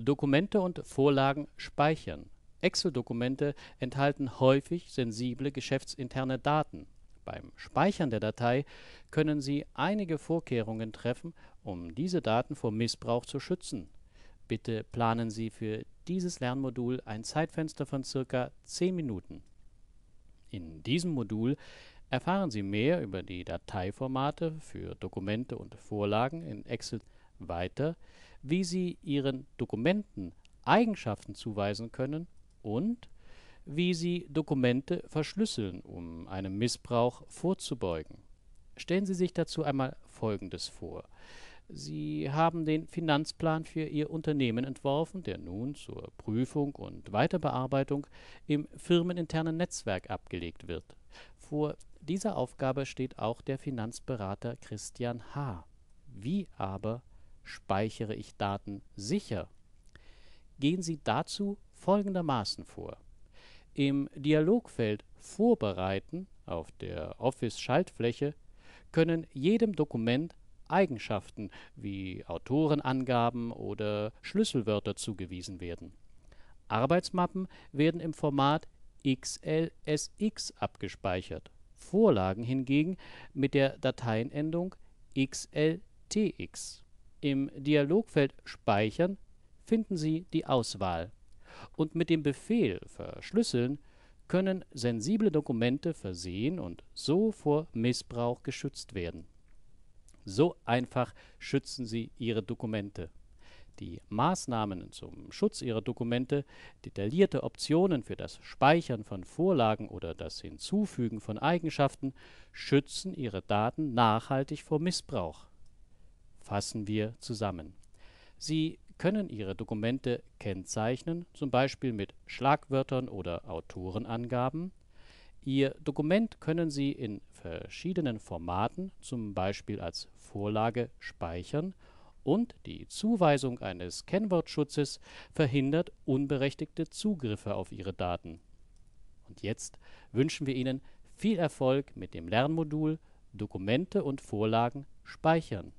Dokumente und Vorlagen speichern. Excel-Dokumente enthalten häufig sensible geschäftsinterne Daten. Beim Speichern der Datei können Sie einige Vorkehrungen treffen, um diese Daten vor Missbrauch zu schützen. Bitte planen Sie für dieses Lernmodul ein Zeitfenster von circa 10 Minuten. In diesem Modul erfahren Sie mehr über die Dateiformate für Dokumente und Vorlagen in Excel. -Dokumente weiter, wie sie ihren Dokumenten Eigenschaften zuweisen können und wie sie Dokumente verschlüsseln, um einem Missbrauch vorzubeugen. Stellen Sie sich dazu einmal Folgendes vor. Sie haben den Finanzplan für Ihr Unternehmen entworfen, der nun zur Prüfung und Weiterbearbeitung im firmeninternen Netzwerk abgelegt wird. Vor dieser Aufgabe steht auch der Finanzberater Christian H. Wie aber speichere ich Daten sicher? Gehen Sie dazu folgendermaßen vor. Im Dialogfeld Vorbereiten auf der Office-Schaltfläche können jedem Dokument Eigenschaften wie Autorenangaben oder Schlüsselwörter zugewiesen werden. Arbeitsmappen werden im Format XLSX abgespeichert, Vorlagen hingegen mit der Dateienendung XLTX. Im Dialogfeld Speichern finden Sie die Auswahl. Und mit dem Befehl Verschlüsseln können sensible Dokumente versehen und so vor Missbrauch geschützt werden. So einfach schützen Sie Ihre Dokumente. Die Maßnahmen zum Schutz Ihrer Dokumente, detaillierte Optionen für das Speichern von Vorlagen oder das Hinzufügen von Eigenschaften schützen Ihre Daten nachhaltig vor Missbrauch fassen wir zusammen. Sie können Ihre Dokumente kennzeichnen, zum Beispiel mit Schlagwörtern oder Autorenangaben. Ihr Dokument können Sie in verschiedenen Formaten, zum Beispiel als Vorlage, speichern und die Zuweisung eines Kennwortschutzes verhindert unberechtigte Zugriffe auf Ihre Daten. Und jetzt wünschen wir Ihnen viel Erfolg mit dem Lernmodul Dokumente und Vorlagen speichern.